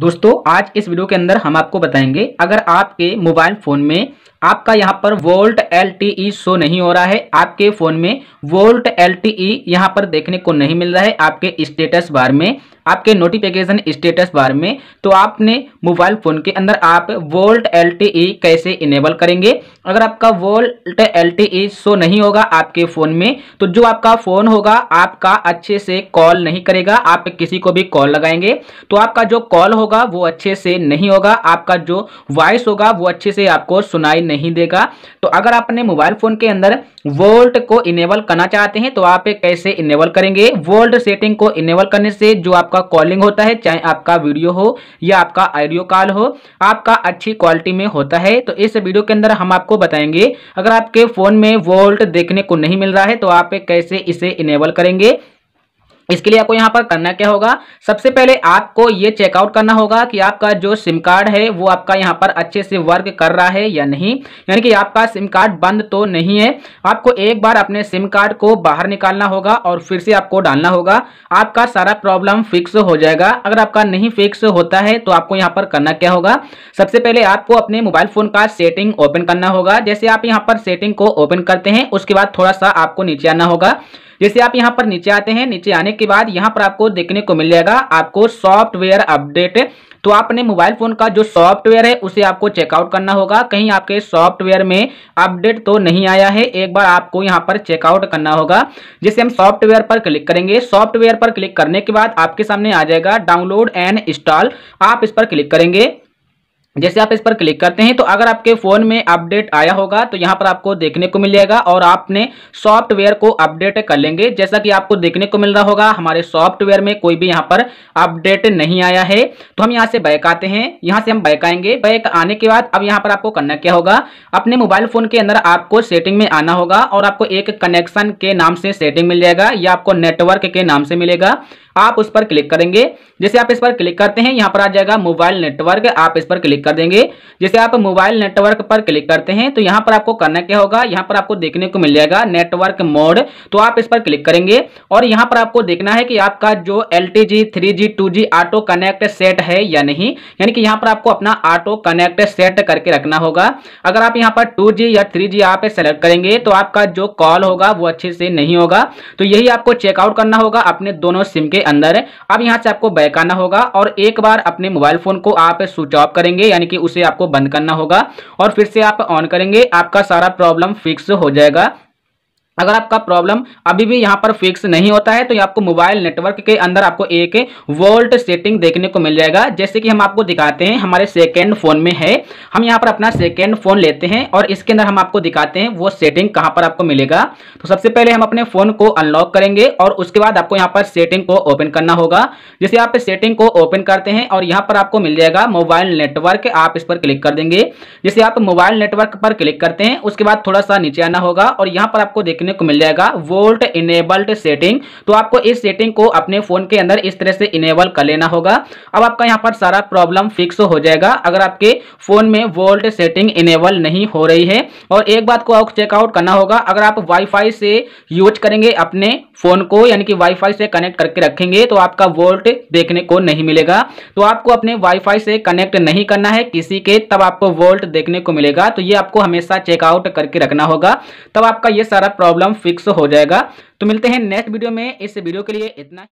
दोस्तों आज इस वीडियो के अंदर हम आपको बताएंगे अगर आपके मोबाइल फ़ोन में आपका यहाँ पर वोल्ट एल e शो नहीं हो रहा है आपके फ़ोन में वोल्ट एल टी यहाँ पर देखने को नहीं मिल रहा है आपके स्टेटस बार में आपके नोटिफिकेशन स्टेटस बार में तो आपने मोबाइल फ़ोन के अंदर आप वोल्ट एल e कैसे इनेबल करेंगे अगर आपका वोल्ट एल शो नहीं होगा आपके फ़ोन में तो जो आपका फ़ोन होगा आपका अच्छे से कॉल नहीं करेगा आप किसी को भी कॉल लगाएंगे तो आपका जो कॉल होगा वो अच्छे से नहीं होगा आपका जो वॉइस होगा वो अच्छे से आपको सुनाई नहीं देगा तो अगर आप अपने मोबाइल फ़ोन के अंदर वोल्ट को इनेबल करना चाहते हैं तो आप कैसे इनेबल करेंगे वोल्ट सेटिंग को इनेबल करने से जो आपका आपका कॉलिंग होता है चाहे आपका वीडियो हो या आपका ऑडियो कॉल हो आपका अच्छी क्वालिटी में होता है तो इस वीडियो के अंदर हम आपको बताएंगे अगर आपके फ़ोन में वोल्ट देखने को नहीं मिल रहा है तो आप कैसे इसे इनेबल करेंगे इसके लिए आपको यहाँ पर करना क्या होगा सबसे पहले आपको ये चेकआउट करना होगा कि आपका जो सिम कार्ड है वो आपका यहाँ पर अच्छे से वर्क कर रहा है या नहीं यानी कि आपका सिम कार्ड बंद तो नहीं है आपको एक बार अपने सिम कार्ड को बाहर निकालना होगा और फिर से आपको डालना होगा आपका सारा प्रॉब्लम फिक्स हो जाएगा अगर आपका नहीं फिक्स होता है तो आपको यहाँ पर करना क्या होगा सबसे पहले आपको अपने मोबाइल फ़ोन का सेटिंग ओपन करना होगा जैसे आप यहाँ पर सेटिंग को ओपन करते हैं उसके बाद थोड़ा सा आपको नीचे आना होगा जैसे आप यहाँ पर नीचे आते हैं नीचे आने के बाद यहाँ पर आपको देखने को मिल जाएगा आपको सॉफ्टवेयर अपडेट तो आपने मोबाइल फोन का जो सॉफ्टवेयर है उसे आपको चेकआउट करना होगा कहीं आपके सॉफ्टवेयर में अपडेट तो नहीं आया है एक बार आपको यहाँ पर चेकआउट करना होगा जैसे हम सॉफ्टवेयर पर क्लिक करेंगे सॉफ्टवेयर पर क्लिक करने के बाद आपके सामने आ जाएगा डाउनलोड एंड इंस्टॉल आप इस पर क्लिक करेंगे जैसे आप इस पर क्लिक करते हैं तो अगर आपके फ़ोन में अपडेट आया होगा तो यहाँ पर आपको देखने को मिल जाएगा और आपने सॉफ्टवेयर को अपडेट कर लेंगे जैसा कि आपको देखने को मिल रहा होगा हमारे सॉफ्टवेयर में कोई भी यहाँ पर अपडेट नहीं आया है तो हम यहाँ से बैक आते हैं यहाँ से हम बैक आएंगे बैक आने के बाद अब यहाँ पर आपको करना क्या होगा अपने मोबाइल फ़ोन के अंदर आपको सेटिंग में आना होगा और आपको एक कनेक्शन के नाम से सेटिंग मिल जाएगा या आपको नेटवर्क के नाम से मिलेगा आप उस पर क्लिक करेंगे जैसे आप इस पर क्लिक करते हैं यहाँ पर आ जाएगा मोबाइल नेटवर्क आप इस पर क्लिक कर देंगे जैसे आप मोबाइल नेटवर्क पर क्लिक करते हैं तो यहाँ पर आपको करना क्या होगा यहाँ पर आपको देखने को मिल जाएगा नेटवर्क मोड तो आप इस पर क्लिक करेंगे और यहाँ पर आपको देखना है कि आपका जो L T G three G two G auto connect set है या नहीं यानी कि यहाँ पर आपको अपना ऑटो कनेक्ट सेट करके रखना होगा अगर आप यहाँ पर टू जी या थ्री जी आप सेलेक्ट करेंगे तो आपका जो कॉल होगा वो अच्छे से नहीं होगा तो यही आपको चेकआउट करना होगा अपने दोनों सिम के अंदर अब यहाँ से आपको बैक आना होगा और एक बार अपने मोबाइल फ़ोन को आप स्विच ऑफ करेंगे यानी कि उसे आपको बंद करना होगा और फिर से आप ऑन करेंगे आपका सारा प्रॉब्लम फिक्स हो जाएगा अगर आपका प्रॉब्लम अभी भी यहाँ पर फिक्स नहीं होता है तो ये आपको मोबाइल नेटवर्क के अंदर आपको एक वोल्ट सेटिंग देखने को मिल जाएगा जैसे कि हम आपको दिखाते हैं हमारे सेकेंड फोन में है हम यहाँ पर अपना सेकेंड फोन लेते हैं और इसके अंदर हम आपको दिखाते हैं वो सेटिंग कहाँ पर आपको मिलेगा तो सबसे पहले हम अपने फोन को अनलॉक करेंगे और उसके बाद आपको यहाँ पर सेटिंग को ओपन करना होगा जैसे आप सेटिंग को ओपन करते हैं और यहाँ पर आपको मिल जाएगा मोबाइल नेटवर्क आप इस पर क्लिक कर देंगे जैसे आप मोबाइल नेटवर्क पर क्लिक करते हैं उसके बाद थोड़ा सा नीचे आना होगा और यहाँ पर आपको देखने देखने को मिल जाएगा वोल्ट इनेबल्ड सेटिंग तो आपको इस सेटिंग को अपने फोन के अंदर इस तरह से इनेबल कर लेना होगा अब आपका यहाँ पर सारा प्रॉब्लम फिक्स हो जाएगा अगर आपके फोन में वोल्ट सेटिंग इनेबल नहीं हो रही है और एक बात को आपको चेकआउट करना होगा अगर आप वाईफाई से यूज करेंगे अपने फोन को यानी कि वाईफाई से कनेक्ट करके रखेंगे तो आपका वोल्ट देखने को नहीं मिलेगा तो आपको अपने वाईफाई से कनेक्ट नहीं करना है किसी के तब आपको वोल्ट देखने को मिलेगा तो ये आपको हमेशा चेकआउट करके रखना होगा तब आपका ये सारा प्रॉब्लम प्रॉब्लम फिक्स हो जाएगा तो मिलते हैं नेक्स्ट वीडियो में इस वीडियो के लिए इतना